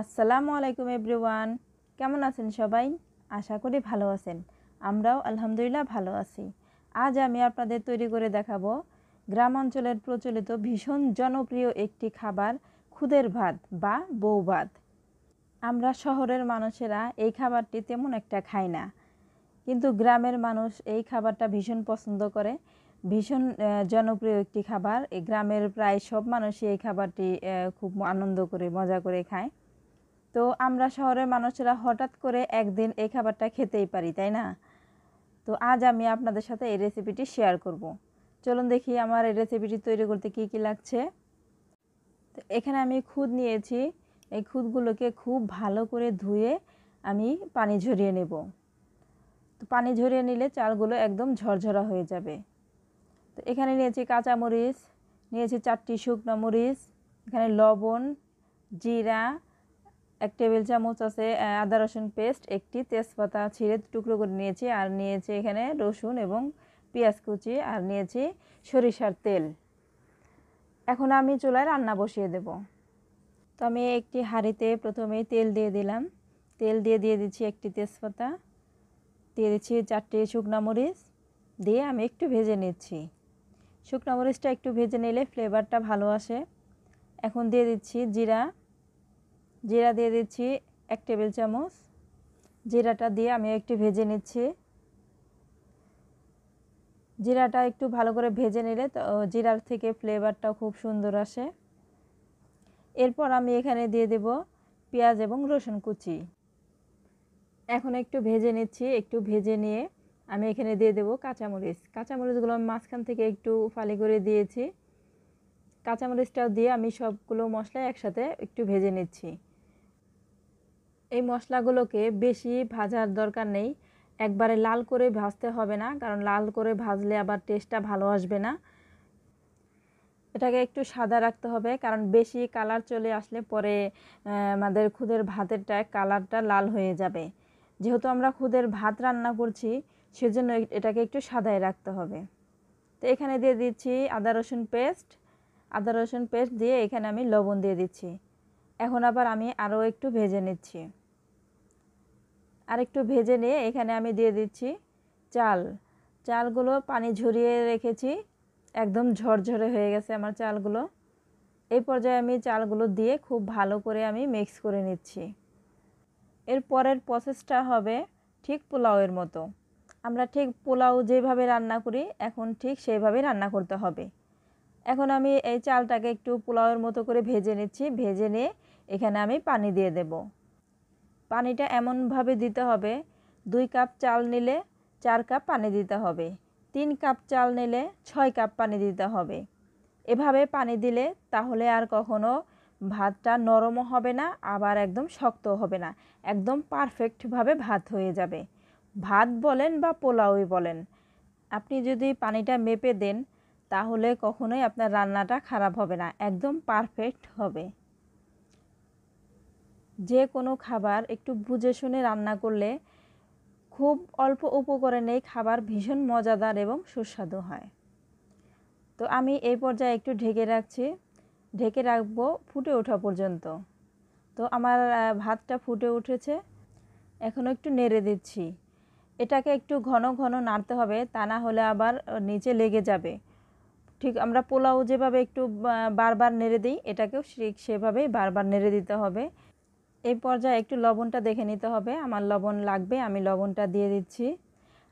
আসসালামু আলাইকুম এভরিওয়ান কেমন আছেন সবাই আশা করি ভালো আছেন আমরাও আলহামদুলিল্লাহ ভালো আছি আজ আমি আপনাদের তৈরি করে দেখাবো গ্রাম অঞ্চলের প্রচলিত ভীষণ জনপ্রিয় একটি খাবার খুদের ভাত বা বউ ভাত আমরা শহরের মানুষেরা এই খাবারটি তেমন একটা খাই না কিন্তু গ্রামের মানুষ এই খাবারটা ভীষণ পছন্দ করে ভীষণ জনপ্রিয় একটি খাবার গ্রামের প্রায় সব মানুষই এই খাবারটি খুব আনন্দ করে মজা করে খায় তো আমরা শহরের মানুষেরা হঠাৎ করে একদিন এই খাবারটা খেতেই পারি তাই না তো আজ আমি আপনাদের সাথে এই রেসিপিটি শেয়ার করব। চলুন দেখি আমার এই রেসিপিটি তৈরি করতে কি কি লাগছে তো এখানে আমি খুদ নিয়েছি এই খুদগুলোকে খুব ভালো করে ধুয়ে আমি পানি ঝরিয়ে নেব তো পানি ঝরিয়ে নিলে চালগুলো একদম ঝরঝরা হয়ে যাবে তো এখানে নিয়েছি কাঁচামরিচ নিয়েছি চারটি শুকনো মরিচ এখানে লবণ জিরা এক টেবিল চামচ আছে আদা রসুন পেস্ট একটি তেজপাতা ছিঁড়ে টুকরো করে নিয়েছি আর নিয়েছি এখানে রসুন এবং পেঁয়াজ কুচি আর নিয়েছি সরিষার তেল এখন আমি চুলায় রান্না বসিয়ে দেব তো আমি একটি হাঁড়িতে প্রথমে তেল দিয়ে দিলাম তেল দিয়ে দিয়ে দিচ্ছি একটি তেজপাতা দিয়ে দিচ্ছি চারটি শুকনো মরিচ দিয়ে আমি একটু ভেজে নিচ্ছি শুকনো মরিচটা একটু ভেজে নিলে ফ্লেভারটা ভালো আসে এখন দিয়ে দিচ্ছি জিরা জিরা দিয়ে দিচ্ছি এক টেবিল চামচ জিরাটা দিয়ে আমি একটু ভেজে নিচ্ছি জিরাটা একটু ভালো করে ভেজে নিলে তো জিরার থেকে ফ্লেভারটা খুব সুন্দর আসে এরপর আমি এখানে দিয়ে দেব পেঁয়াজ এবং রসুন কুচি এখন একটু ভেজে নিচ্ছি একটু ভেজে নিয়ে আমি এখানে দিয়ে দেবো কাঁচামরিচ কাঁচামরিচগুলো আমি মাঝখান থেকে একটু ফালি করে দিয়েছি কাঁচামরিচটাও দিয়ে আমি সবগুলো মশলা একসাথে একটু ভেজে নিচ্ছি এই মশলাগুলোকে বেশি ভাজার দরকার নেই একবারে লাল করে ভাজতে হবে না কারণ লাল করে ভাজলে আবার টেস্টটা ভালো আসবে না এটাকে একটু সাদা রাখতে হবে কারণ বেশি কালার চলে আসলে পরে আমাদের খুদের ভাতেরটায় কালারটা লাল হয়ে যাবে যেহেতু আমরা খুদের ভাত রান্না করছি সেজন্য এটাকে একটু সাদায় রাখতে হবে তো এখানে দিয়ে দিচ্ছি আদা রসুন পেস্ট আদা রসুন পেস্ট দিয়ে এখানে আমি লবণ দিয়ে দিচ্ছি এখন আবার আমি আরও একটু ভেজে নিচ্ছি আর একটু ভেজে নিয়ে এখানে আমি দিয়ে দিচ্ছি চাল চালগুলো পানি ঝরিয়ে রেখেছি একদম ঝরঝরে হয়ে গেছে আমার চালগুলো এই পর্যায়ে আমি চালগুলো দিয়ে খুব ভালো করে আমি মিক্স করে নিচ্ছি এর পরের প্রসেসটা হবে ঠিক পোলাওয়ের মতো আমরা ঠিক পোলাও যেভাবে রান্না করি এখন ঠিক সেইভাবে রান্না করতে হবে এখন আমি এই চালটাকে একটু পোলাওয়ের মতো করে ভেজে নিচ্ছি ভেজে নিয়ে এখানে আমি পানি দিয়ে দেবো পানিটা এমনভাবে দিতে হবে দুই কাপ চাল নিলে চার কাপ পানি দিতে হবে তিন কাপ চাল নিলে ছয় কাপ পানি দিতে হবে এভাবে পানি দিলে তাহলে আর কখনো ভাতটা নরমও হবে না আবার একদম শক্ত হবে না একদম পারফেক্টভাবে ভাত হয়ে যাবে ভাত বলেন বা পোলাওই বলেন আপনি যদি পানিটা মেপে দেন তাহলে কখনোই আপনার রান্নাটা খারাপ হবে না একদম পারফেক্ট হবে যে কোনো খাবার একটু বুঝে শুনে রান্না করলে খুব অল্প উপকরণে খাবার ভীষণ মজাদার এবং সুস্বাদু হয় তো আমি এই পর্যায়ে একটু ঢেকে রাখছি ঢেকে রাখবো ফুটে ওঠা পর্যন্ত তো আমার ভাতটা ফুটে উঠেছে এখন একটু নেড়ে দিচ্ছি এটাকে একটু ঘন ঘন নাড়তে হবে তা না হলে আবার নিচে লেগে যাবে ঠিক আমরা পোলাও যেভাবে একটু বারবার নেড়ে দিই এটাকেও সেভাবেই বারবার নেড়ে দিতে হবে এই পর্যায়ে একটু লবণটা দেখে নিতে হবে আমার লবণ লাগবে আমি লবণটা দিয়ে দিচ্ছি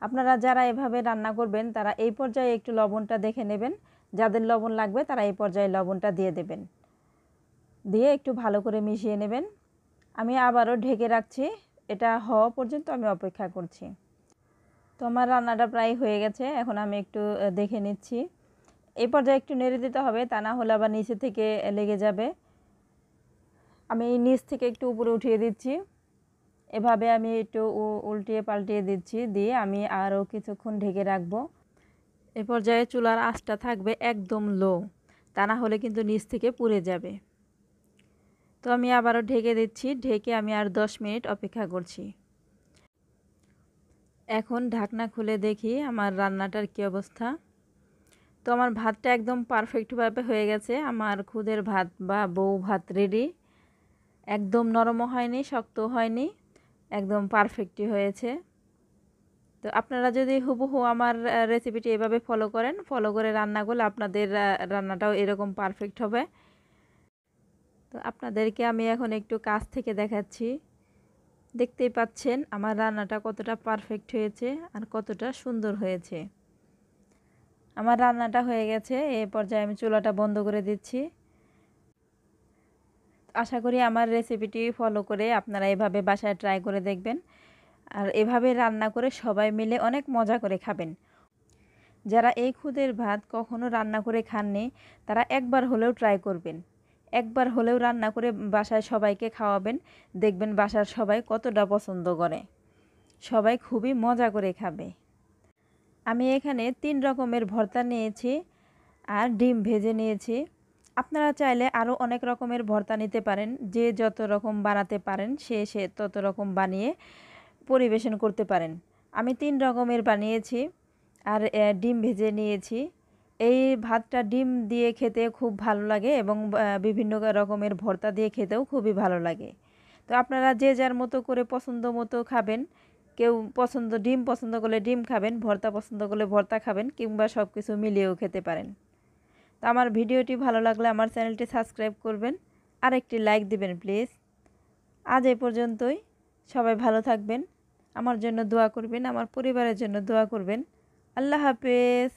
আপনারা যারা এভাবে রান্না করবেন তারা এই পর্যায়ে একটু লবণটা দেখে নেবেন যাদের লবণ লাগবে তারা এই পর্যায়ে লবণটা দিয়ে দেবেন দিয়ে একটু ভালো করে মিশিয়ে নেবেন আমি আবারও ঢেকে রাখছি এটা হওয়া পর্যন্ত আমি অপেক্ষা করছি তো আমার রান্নাটা প্রায় হয়ে গেছে এখন আমি একটু দেখে নিচ্ছি এই পর্যায়ে একটু নেড়ে দিতে হবে তা না হলে আবার নিচে থেকে লেগে যাবে আমি নিচ থেকে একটু উপরে উঠিয়ে দিচ্ছি এভাবে আমি একটু উল্টিয়ে পাল্টিয়ে দিচ্ছি দিয়ে আমি আরও কিছুক্ষণ ঢেকে রাখবো এ পর্যায়ে চুলার আঁচটা থাকবে একদম লো তা না হলে কিন্তু নিচ থেকে পুড়ে যাবে তো আমি আবারও ঢেকে দিচ্ছি ঢেকে আমি আর দশ মিনিট অপেক্ষা করছি এখন ঢাকনা খুলে দেখি আমার রান্নাটার কি অবস্থা তো আমার ভাতটা একদম পারফেক্টভাবে হয়ে গেছে আমার খুদের ভাত বা বউ ভাত রেডি একদম নরমও হয়নি শক্তও হয়নি একদম পারফেক্টই হয়েছে তো আপনারা যদি হুবহু আমার রেসিপিটি এভাবে ফলো করেন ফলো করে রান্না করলে আপনাদের রান্নাটাও এরকম পারফেক্ট হবে তো আপনাদেরকে আমি এখন একটু কাছ থেকে দেখাচ্ছি দেখতেই পাচ্ছেন আমার রান্নাটা কতটা পারফেক্ট হয়েছে আর কতটা সুন্দর হয়েছে আমার রান্নাটা হয়ে গেছে এ পর্যায়ে আমি চুলাটা বন্ধ করে দিচ্ছি আশা করি আমার রেসিপিটি ফলো করে আপনারা এভাবে বাসায় ট্রাই করে দেখবেন আর এভাবে রান্না করে সবাই মিলে অনেক মজা করে খাবেন যারা এই খুদের ভাত কখনো রান্না করে খাননি তারা একবার হলেও ট্রাই করবেন একবার হলেও রান্না করে বাসায় সবাইকে খাওয়াবেন দেখবেন বাসার সবাই কতটা পছন্দ করে সবাই খুবই মজা করে খাবে আমি এখানে তিন রকমের ভর্তা নিয়েছি আর ডিম ভেজে নিয়েছি আপনারা চাইলে আরও অনেক রকমের ভর্তা নিতে পারেন যে যত রকম বানাতে পারেন সে সে তত রকম বানিয়ে পরিবেশন করতে পারেন আমি তিন রকমের বানিয়েছি আর ডিম ভেজে নিয়েছি এই ভাতটা ডিম দিয়ে খেতে খুব ভালো লাগে এবং বিভিন্ন রকমের ভর্তা দিয়ে খেতেও খুবই ভালো লাগে তো আপনারা যে যার মতো করে পছন্দ মতো খাবেন কেউ পছন্দ ডিম পছন্দ করলে ডিম খাবেন ভর্তা পছন্দ করলে ভর্তা খাবেন কিংবা সব কিছু মিলিয়েও খেতে পারেন তো আমার ভিডিওটি ভালো লাগলে আমার চ্যানেলটি সাবস্ক্রাইব করবেন আর একটি লাইক দিবেন প্লিজ আজ এ পর্যন্তই সবাই ভালো থাকবেন আমার জন্য দোয়া করবেন আমার পরিবারের জন্য দোয়া করবেন আল্লাহ হাফেজ